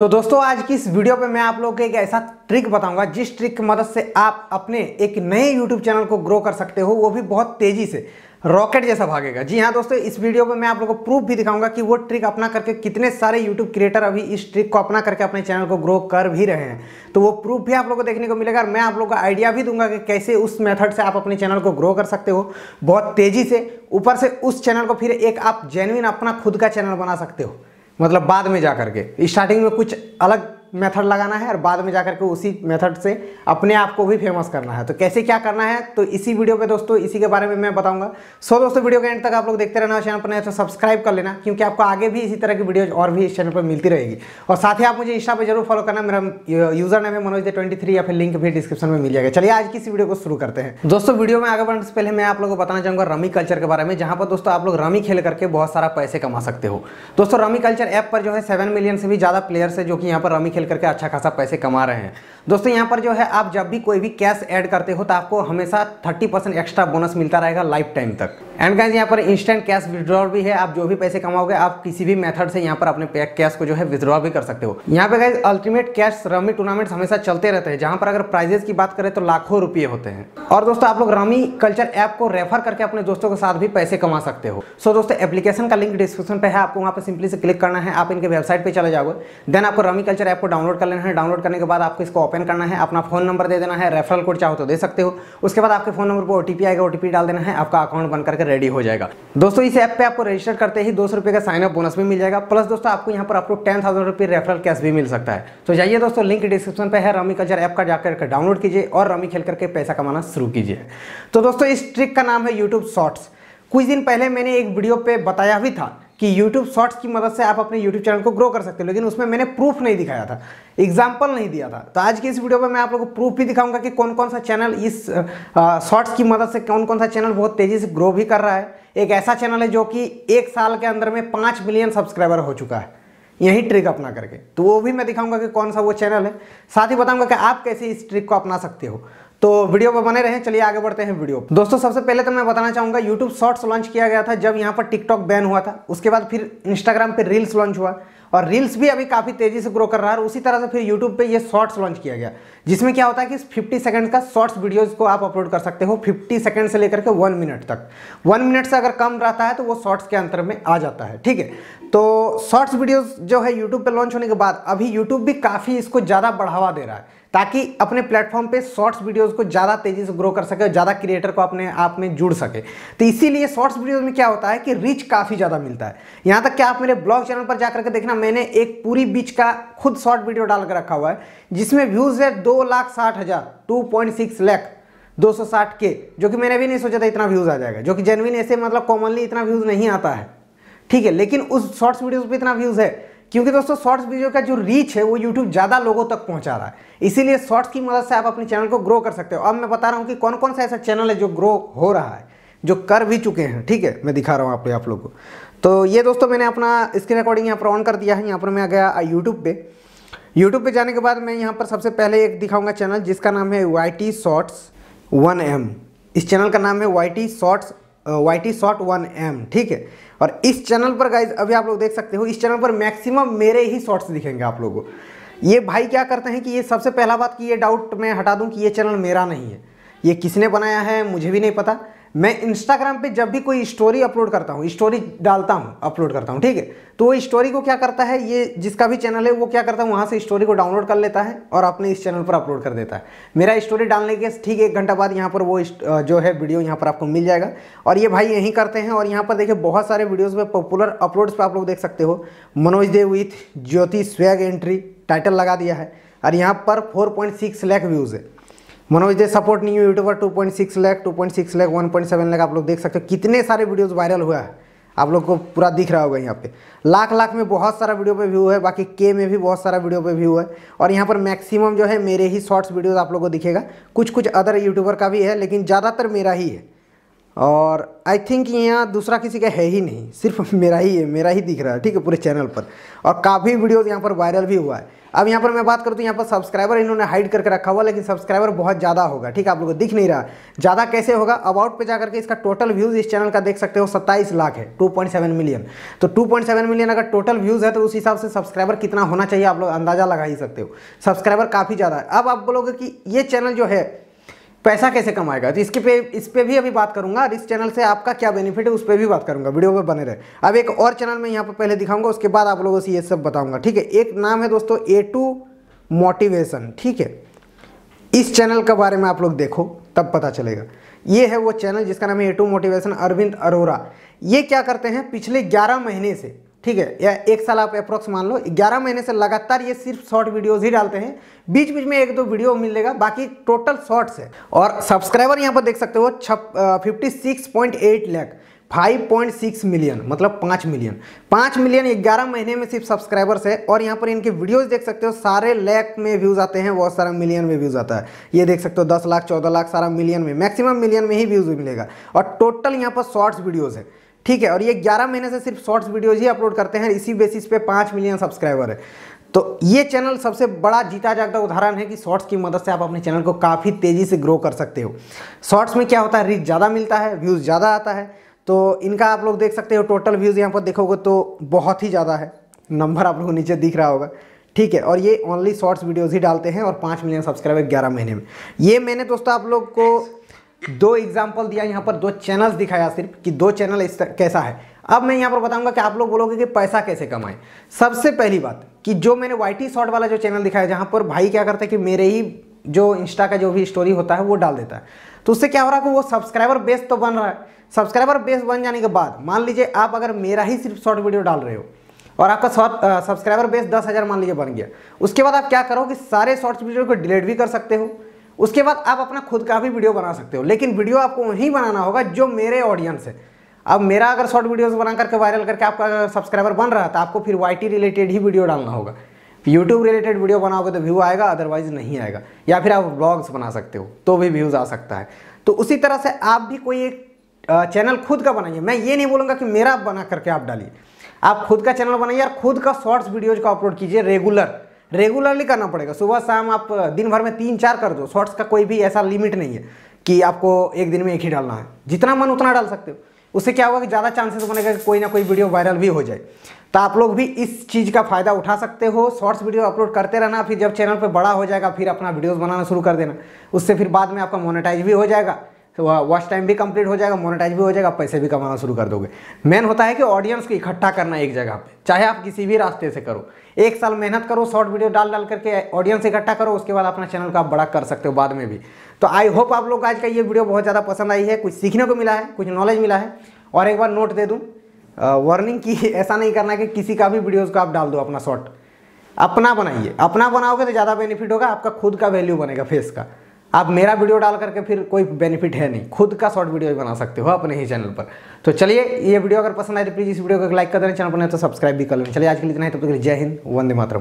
तो दोस्तों आज की इस वीडियो पे मैं आप लोगों को एक ऐसा ट्रिक बताऊंगा जिस ट्रिक की मदद से आप अपने एक नए YouTube चैनल को ग्रो कर सकते हो वो भी बहुत तेजी से रॉकेट जैसा भागेगा जी हाँ दोस्तों इस वीडियो में मैं आप लोगों को प्रूफ भी दिखाऊंगा कि वो ट्रिक अपना करके कितने सारे यूट्यूब क्रिएटर अभी इस ट्रिक को अपना करके अपने चैनल को ग्रो कर भी रहे हैं तो वो प्रूफ भी आप लोगों को देखने को मिलेगा और मैं आप लोगों को आइडिया भी दूंगा कि कैसे उस मेथड से आप अपने चैनल को ग्रो कर सकते हो बहुत तेजी से ऊपर से उस चैनल को फिर एक आप जेन्यन अपना खुद का चैनल बना सकते हो मतलब बाद में जा करके स्टार्टिंग में कुछ अलग मेथड लगाना है और बाद में जाकर के उसी मेथड से अपने आप को भी फेमस करना है तो कैसे क्या करना है तो इसी वीडियो पे दोस्तों इसी के बारे में मैं बताऊंगा सो so, दोस्तों वीडियो के एंड तक आप लोग देखते रहना चैनल पर नहीं तो सब्सक्राइब कर लेना क्योंकि आपको आगे भी इसी तरह की वीडियो और भी इस चैनल पर मिलती रहेगी और साथ ही आप मुझे इंस्टा पर जरूर फॉलो करना मेरा यूजर नेम है मनोज दे या फिर लिंक भी डिस्क्रिप्शन में मिल जाएगा चलिए आज की इस वीडियो को शुरू करते हैं दोस्तों वीडियो में आगे बढ़ने से पहले मैं आप लोगों को बताना चाहूंगा रमी कल्चर के बारे में जहां पर दोस्तों आप लोग रमी खेल करके बहुत सारा पैसे कमा सकते हो दोस्तों रमी कल्चर ऐप पर जो है सेवन मिलियन से भी ज़्यादा प्लेयर्स है जो कि यहाँ पर रमी खेल करके अच्छा खासा पैसे कमा रहे हैं दोस्तों यहाँ पर जो है आप जब भी कोई भी कैश ऐड करते हो तो आपको हमेशा थर्टी परसेंट एक्स्ट्रा बोनस मिलता रहेगा लाइफ टाइम तक एंड गाइज यहाँ पर इंस्टेंट कैश विद्रॉल भी है आप जो भी पैसे कमाओगे आप किसी भी मेथड से यहाँ पर अपने कैश को जो है विद्रॉ भी कर सकते हो यहाँ पे guys ultimate cash rummy tournament हमेशा चलते रहते हैं जहाँ पर अगर प्राइजेस की बात करें तो लाखों रुपये होते हैं और दोस्तों आप लोग रमी कल्चर ऐप को रेफर करके अपने दोस्तों के साथ भी पैसे कमा सकते हो सो दोस्तों एप्लीकेशन का लिंक डिस्क्रिप्शन पर है आपको वहाँ पर सिंपली से क्लिक करना है आप इनके वेबसाइट पर चले जाओगे देन आपको रमी कल्चर ऐप को डाउनलोड कर लेना है डाउनलोड करने के बाद आपको इसको ओपन करना है अपना फोन नंबर दे देना है रेफरल कोड चाहो तो दे सकते हो उसके बाद आपके फोन नंबर पर ओ आएगा ओ डाल देना है आपका अकाउंट बन करके रेडी हो जाएगा दोस्तों इस ऐप पे आपको रजिस्टर करते ही दो सौ का साइन अप बोनस भी मिल जाएगा प्लस दोस्तों आपको यहाँ पर आपको ten thousand rupees referral cash भी मिल सकता है तो जाइए दोस्तों लिंक डिस्क्रिप्शन पे है रामी कल्चर ऐप का जाकर डाउनलोड कीजिए और रामी खेल करके पैसा कमाना शुरू कीजिए तो दोस्तों इस ट्रिक का नाम है यूट्यूब शॉर्ट्स कुछ दिन पहले मैंने एक वीडियो पे बताया भी था कि YouTube शॉर्ट्स की मदद से आप अपने YouTube चैनल को ग्रो कर सकते हो लेकिन उसमें मैंने प्रूफ नहीं दिखाया था एग्जाम्पल नहीं दिया था तो आज की इस वीडियो में मैं आप लोगों को प्रूफ भी दिखाऊंगा कि कौन कौन सा चैनल इस शॉर्ट्स की मदद से कौन कौन सा चैनल बहुत तेज़ी से ग्रो भी कर रहा है एक ऐसा चैनल है जो कि एक साल के अंदर में पाँच मिलियन सब्सक्राइबर हो चुका है यही ट्रिक अपना करके तो वो भी मैं दिखाऊंगा कि कौन सा वो चैनल है साथ ही बताऊंगा कि आप कैसे इस ट्रिक को अपना सकते हो तो वीडियो पर बने रहें चलिए आगे बढ़ते हैं वीडियो दोस्तों सबसे पहले तो मैं बताना चाहूंगा यूट्यूब शॉर्ट्स लॉन्च किया गया था जब यहाँ पर टिकटॉक बैन हुआ था उसके बाद फिर इंस्टाग्राम पर रील्स लॉन्च हुआ और रील्स भी अभी काफ़ी तेज़ी से ग्रो कर रहा है और उसी तरह से फिर यूट्यूब पे ये शॉर्ट्स लॉन्च किया गया जिसमें क्या होता है कि 50 सेकंड का शॉर्ट्स वीडियोस को आप अपलोड कर सकते हो 50 सेकंड से लेकर के वन मिनट तक वन मिनट से अगर कम रहता है तो वो शॉर्ट्स के अंतर में आ जाता है ठीक है तो शॉर्ट्स वीडियोज़ जो है यूट्यूब पर लॉन्च होने के बाद अभी यूट्यूब भी काफ़ी इसको ज़्यादा बढ़ावा दे रहा है ताकि अपने प्लेटफॉर्म पे शॉर्ट्स वीडियोस को ज़्यादा तेज़ी से ग्रो कर सके और ज़्यादा क्रिएटर को अपने आप में जुड़ सके तो इसीलिए शॉर्ट्स वीडियोस में क्या होता है कि रीच काफ़ी ज़्यादा मिलता है यहाँ तक कि आप मेरे ब्लॉग चैनल पर जाकर के देखना मैंने एक पूरी बीच का खुद शॉर्ट वीडियो डाल कर रखा हुआ है जिसमें व्यूज़ है दो लाख साठ हज़ार टू पॉइंट सिक्स लैख दो सौ साठ के जो कि मैंने भी नहीं सोचा था इतना व्यूज़ आ जाएगा जो कि जेनविन ऐसे मतलब कॉमनली इतना व्यूज़ नहीं आता है ठीक है लेकिन उस शॉर्ट्स वीडियोस पर इतना व्यूज़ है क्योंकि दोस्तों शॉर्ट्स वीडियो का जो रीच है वो यूट्यूब ज़्यादा लोगों तक पहुंचा रहा है इसीलिए शॉर्ट्स की मदद से आप अपने चैनल को ग्रो कर सकते हो अब मैं बता रहा हूँ कि कौन कौन सा ऐसा चैनल है जो ग्रो हो रहा है जो कर भी चुके हैं ठीक है मैं दिखा रहा हूँ आप आप लोग को तो ये दोस्तों मैंने अपना स्क्रीन रिकॉर्डिंग यहाँ पर ऑन कर दिया है यहाँ पर मैं आ गया यूट्यूब पे यूट्यूब पे जाने के बाद मैं यहाँ पर सबसे पहले एक दिखाऊंगा चैनल जिसका नाम है Y T shorts one M इस चैनल का नाम है Y T shorts Y T short one M ठीक है और इस चैनल पर गाइज अभी आप लोग देख सकते हो इस चैनल पर मैक्सिमम मेरे ही शॉर्ट्स दिखेंगे आप लोगों को ये भाई क्या करते हैं कि ये सबसे पहला बात कि ये डाउट मैं हटा दूँ कि ये चैनल मेरा नहीं है ये किसने बनाया है मुझे भी नहीं पता मैं इंस्टाग्राम पे जब भी कोई स्टोरी अपलोड करता हूँ स्टोरी डालता हूँ अपलोड करता हूँ ठीक है तो वो स्टोरी को क्या करता है ये जिसका भी चैनल है वो क्या करता है वहाँ से स्टोरी को डाउनलोड कर लेता है और अपने इस चैनल पर अपलोड कर देता है मेरा स्टोरी डालने के ठीक एक घंटा बाद यहाँ पर वो जो है वीडियो यहाँ पर आपको मिल जाएगा और ये भाई यहीं करते हैं और यहाँ पर देखिए बहुत सारे वीडियोज़ में पॉपुलर अपलोड्स पर आप लोग देख सकते हो Manoj Dev with Jyoti swag entry title लगा दिया है और यहाँ पर फोर लाख व्यूज़ है Manoj Dey support new YouTuber 2.6 lakh one point seven lakh आप लोग देख सकते हो कितने सारे वीडियोस वायरल हुआ है आप लोग को पूरा दिख रहा होगा यहाँ पे लाख लाख में बहुत सारा वीडियो पे व्यू है बाकी के में भी बहुत सारा वीडियो पे व्यू है और यहाँ पर मैक्सिमम जो है मेरे ही शॉर्ट्स वीडियोज आप लोग को दिखेगा कुछ कुछ अदर यूट्यूबर का भी है लेकिन ज़्यादातर मेरा ही है और आई थिंक यहाँ दूसरा किसी का है ही नहीं सिर्फ मेरा ही है मेरा ही दिख रहा है ठीक है पूरे चैनल पर और काफ़ी वीडियोस यहाँ पर वायरल भी हुआ है अब यहाँ पर मैं बात करूँ तो यहाँ पर सब्सक्राइबर इन्होंने हाइड करके रखा हुआ लेकिन सब्सक्राइबर बहुत ज़्यादा होगा ठीक है आप लोगों को दिख नहीं रहा ज़्यादा कैसे होगा अबाउट पे जाकर के इसका टोटल व्यूज़ इस चैनल का देख सकते हो सत्ताईस लाख है 2.7 मिलियन तो 2.7 मिलियन अगर टोटल व्यूज़ है तो उस हिसाब से सब्सक्राइबर कितना होना चाहिए आप लोग अंदाज़ा लगा ही सकते हो सब्सक्राइबर काफ़ी ज़्यादा है अब आप बोलोगे कि ये चैनल जो है पैसा कैसे कमाएगा तो इसके पे इस पर भी अभी बात करूंगा और इस चैनल से आपका क्या बेनिफिट है उस पर भी बात करूंगा वीडियो में बने रहे अब एक और चैनल में यहाँ पर पहले दिखाऊंगा उसके बाद आप लोगों से ये सब बताऊंगा ठीक है एक नाम है दोस्तों ए टू मोटिवेशन ठीक है इस चैनल के बारे में आप लोग देखो तब पता चलेगा ये है वो चैनल जिसका नाम है A two motivation Arvind Arora ये क्या करते हैं पिछले ग्यारह महीने से ठीक है या एक साल आप अप्रोक्स मान लो 11 महीने से लगातार ये सिर्फ शॉर्ट वीडियोस ही डालते हैं बीच बीच में एक दो वीडियो मिलेगा बाकी टोटल शॉर्ट्स है और सब्सक्राइबर यहाँ पर देख सकते हो छप फिफ्टी सिक्स 5.6 मिलियन मतलब 5 मिलियन 5 मिलियन 11 महीने में सिर्फ सब्सक्राइबर्स है और यहाँ पर इनके वीडियोस देख सकते हो सारे लैक में व्यूज़ आते हैं बहुत सारा मिलियन में व्यूज़ आता है ये देख सकते हो 10 लाख 14 लाख सारा मिलियन में मैक्सिमम मिलियन में ही व्यूज़ मिलेगा और टोटल यहाँ पर शॉर्ट्स वीडियोज़ है ठीक है और ये 11 महीने से सिर्फ शॉर्ट्स वीडियोज ही अपलोड करते हैं इसी बेसिस पे पाँच मिलियन सब्सक्राइबर है तो ये चैनल सबसे बड़ा जीता जागता उदाहरण है कि शॉर्ट्स की मदद से आप अपने चैनल को काफ़ी तेज़ी से ग्रो कर सकते हो शॉर्ट्स में क्या होता है रीच ज़्यादा मिलता है व्यूज़ ज़्यादा आता है तो इनका आप लोग देख सकते हो टोटल व्यूज़ यहाँ पर देखोगे तो बहुत ही ज़्यादा है नंबर आप लोग को नीचे दिख रहा होगा ठीक है और ये ओनली शॉर्ट्स वीडियोज़ ही डालते हैं और पाँच मिलियन सब्सक्राइबर ग्यारह महीने में ये मैंने दोस्तों आप लोग को दो एग्जाम्पल दिया यहाँ पर दो चैनल दिखाया सिर्फ कि दो चैनल इस कैसा है अब मैं यहाँ पर बताऊंगा कि आप लोग बोलोगे कि पैसा कैसे कमाएं सबसे पहली बात कि जो मैंने वाई शॉर्ट वाला जो चैनल दिखाया जहाँ पर भाई क्या करता है कि मेरे ही जो इंस्टा का जो भी स्टोरी होता है वो डाल देता है तो उससे क्या हो रहा है कि वो सब्सक्राइबर बेस तो बन रहा है सब्सक्राइबर बेस बन जाने के बाद मान लीजिए आप अगर मेरा ही सिर्फ शॉर्ट वीडियो डाल रहे हो और आपका शॉर्ट सब्सक्राइबर बेस दस हज़ार मान लीजिए बन गया उसके बाद आप क्या करो कि सारे शॉर्ट्स वीडियो को डिलीट भी कर सकते हो उसके बाद आप अपना खुद का भी वीडियो बना सकते हो लेकिन वीडियो आपको वहीं बनाना होगा जो मेरे ऑडियंस है अब मेरा अगर शॉर्ट वीडियोस बना करके वायरल करके आपका सब्सक्राइबर बन रहा था तो आपको फिर वाई रिलेटेड ही वीडियो डालना होगा यूट्यूब रिलेटेड वीडियो बनाओगे तो व्यू आएगा अदरवाइज नहीं आएगा या फिर आप ब्लॉग्स बना सकते हो तो भी व्यूज़ आ सकता है तो उसी तरह से आप भी कोई एक चैनल खुद का बनाइए मैं ये नहीं बोलूँगा कि मेरा बना करके आप डालिए आप खुद का चैनल बनाइए और खुद का शॉर्ट्स वीडियोज का अपलोड कीजिए रेगुलर रेगुलरली करना पड़ेगा सुबह शाम आप दिन भर में तीन चार कर दो शॉर्ट्स का कोई भी ऐसा लिमिट नहीं है कि आपको एक दिन में एक ही डालना है जितना मन उतना डाल सकते हो उससे क्या होगा कि ज़्यादा चांसेस बनेगा कि कोई ना कोई वीडियो वायरल भी हो जाए तो आप लोग भी इस चीज़ का फ़ायदा उठा सकते हो शॉर्ट्स वीडियो अपलोड करते रहना फिर जब चैनल पर बड़ा हो जाएगा फिर अपना वीडियोज़ बनाना शुरू कर देना उससे फिर बाद में आपका मोनिटाइज भी हो जाएगा तो वॉच टाइम भी कंप्लीट हो जाएगा मोनेटाइज भी हो जाएगा पैसे भी कमाना शुरू कर दोगे मेन होता है कि ऑडियंस को इकट्ठा करना एक जगह पे चाहे आप किसी भी रास्ते से करो एक साल मेहनत करो शॉर्ट वीडियो डाल डाल करके ऑडियंस इकट्ठा करो उसके बाद अपना चैनल को आप बड़ा कर सकते हो बाद में भी तो आई होप आप लोग आज का ये वीडियो बहुत ज़्यादा पसंद आई है कुछ सीखने को मिला है कुछ नॉलेज मिला है और एक बार नोट दे दूँ वार्निंग की ऐसा नहीं करना कि किसी का भी वीडियोज़ को आप डाल दो अपना शॉर्ट अपना बनाइए अपना बनाओगे तो ज़्यादा बेनिफिट होगा आपका खुद का वैल्यू बनेगा फेस का आप मेरा वीडियो डाल करके फिर कोई बेनिफिट है नहीं खुद का शॉर्ट वीडियो भी बना सकते हो अपने ही चैनल पर तो चलिए ये वीडियो अगर पसंद आए तो प्लीज़ इस वीडियो को लाइक कर देना चैनल पर नहीं तो सब्सक्राइब भी कर लेना चलिए आज के लिए इतना ही तब तक जय हिंद वंदे मातरम